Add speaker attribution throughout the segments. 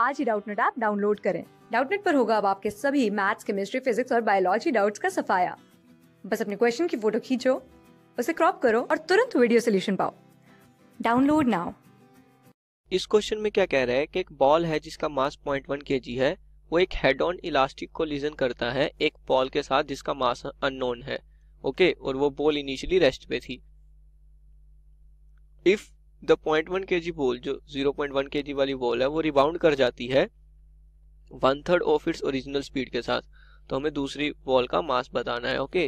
Speaker 1: आज ही Doubtnut app download करें डाउटनेट पर होगा अब आपके सभी मैथ्स केमिस्ट्री फिजिक्स और बायोलॉजी डाउट्स का सफाया बस अपने क्वेश्चन की फोटो खींचो उसे क्रॉप करो और तुरंत वीडियो सोल्यूशन पाओ डाउनलोड नाउ
Speaker 2: इस क्वेश्चन में क्या कह रहा है कि एक बॉल है जिसका मास 0.1 केजी है वो एक हेड ऑन इलास्टिक को कोलिजन करता है एक बॉल के साथ जिसका मास अननोन है ओके और वो बॉल इनिशियली रेस्ट पे थी if the point one K G ball जो zero point one K G वाली बॉल है वो रिबाउंड कर जाती है one third of its original speed के साथ तो हमें दूसरी बॉल का मास बताना है ओके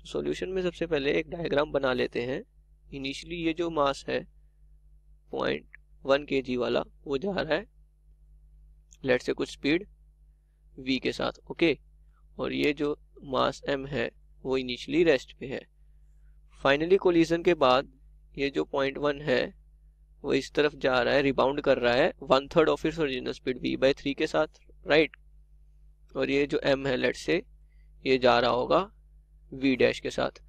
Speaker 2: तो सॉल्यूशन में सबसे पहले एक डायग्राम बना लेते हैं इनिशियली ये जो मास है पॉइंट वन के जी वाला वो जा रहा है लेट से कुछ स्पीड v के साथ ओके और ये जो मास m है वो इनिशियली रेस्ट पे है फाइनली कोलिजन के बाद ये जो पॉइंट वन है वो इस तरफ जा रहा है रिबाउंड कर रहा है one third of its original speed V by three के साथ राइट और ये जो एम है लेट से ये जा रहा होगा वी डैश के साथ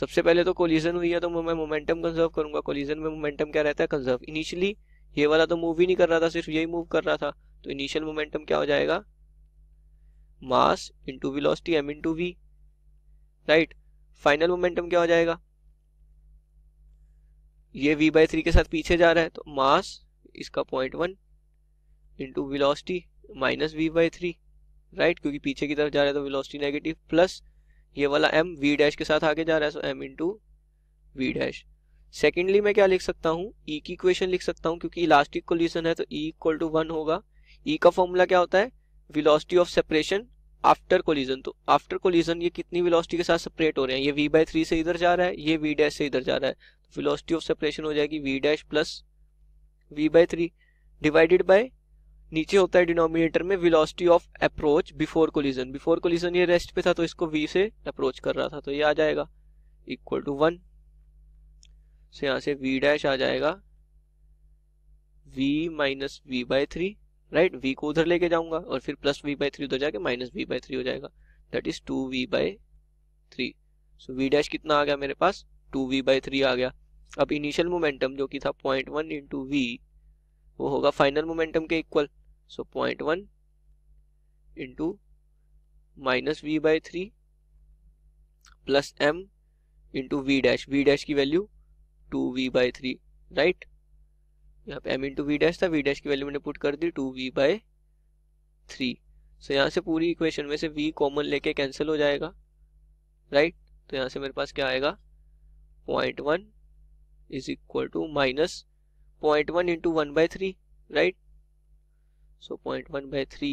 Speaker 2: सबसे पहले तो कोलिजन हुई है तो मैं मोमेंटम कंजर्व करूंगा कोलिजन में मोमेंटम क्या रहता है कंजर्व इनिशियली ये वाला तो मूव ही नहीं कर रहा था सिर्फ यही मूव कर रहा था तो इनिशियल मोमेंटम क्या हो जाएगा mass into velocity M into V right final momentum क्या हो जाएगा ये v बाई थ्री के साथ पीछे जा रहा है तो मास इसका point one into velocity minus V by three right क्योंकि पीछे की तरफ जा रहा है तो विलोसिटी नेगेटिव प्लस ये वाला एम वी डैश के साथ आगे जा रहा है so m into V dash secondly मैं क्या लिख सकता हूँ ई e की इक्वेशन लिख सकता हूँ क्योंकि इलास्टिक कोल्यूशन है तो ई इक्वल टू वन होगा ई e का फॉर्मूला क्या होता है velocity of separation after collision तो आफ्टर कोलिजन ये कितनी वेलोसिटी के साथ सेपरेट हो रहे हैं ये वी बाय थ्री से इधर जा रहा है ये वी डैश से इधर जा रहा है वेलोसिटी ऑफ सेपरेशन हो जाएगी V dash plus V by three divided by नीचे होता है डिनोमिनेटर में velocity of approach before collision before collision ये रेस्ट पे था तो इसको वी से अप्रोच कर रहा था तो ये आ जाएगा इक्वल टू वन से यहां से वी डैश आ जाएगा V minus V by three right V को उधर लेके जाऊंगा और फिर प्लस वी बाय थ्री उधर जाके माइनस वी बाय थ्री हो जाएगा that is two V by three so V dash कितना आ गया मेरे पास टू वी बाय थ्री आ गया अब इनिशियल मोमेंटम जो कि था पॉइंट वन इंटू वी वो होगा फाइनल मोमेंटम के equal so point one into minus V by three plus M into V dash V dash की value two V by three right यहाँ पे एम इंटू वी डैश था V dash की value मैंने put कर दी two V by three so यहाँ से पूरी इक्वेशन में से वी कॉमन लेके कैंसिल हो जाएगा राइट right? तो यहाँ से मेरे पास क्या आएगा point one is equal is equal to minus 0.1 one 1 three right so point one by three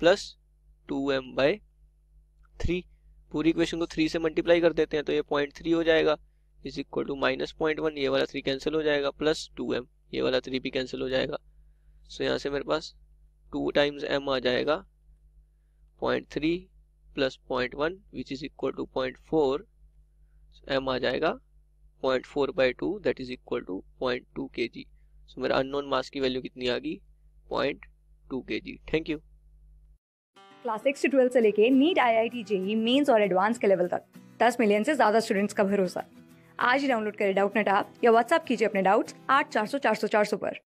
Speaker 2: plus two M by three पूरी इक्वेशन को थ्री से मल्टीप्लाई कर देते हैं तो ये पॉइंट थ्री हो जाएगा is equal to minus point one ये वाला थ्री कैंसिल हो जाएगा प्लस टू एम ये वाला थ्री भी कैंसिल हो जाएगा सो so, यहाँ से मेरे पास टू टाइम्स एम आ जाएगा point three plus point one which is equal to point four M आ जाएगा point four by two that is equal to point two K G सो मेरा अननोन मास की वैल्यू कितनी आ गई point two K G thank you
Speaker 1: class six से twelfth से लेके NEET I I T J mains और एडवांस के लेवल तक दस मिलियन से ज्यादा स्टूडेंट्स का भरोसा आज ही डाउनलोड करें डाउट नेट या व्हाट्सअप कीजिए अपने डाउट्स आठ चार सौ चार सौ चार सौ पर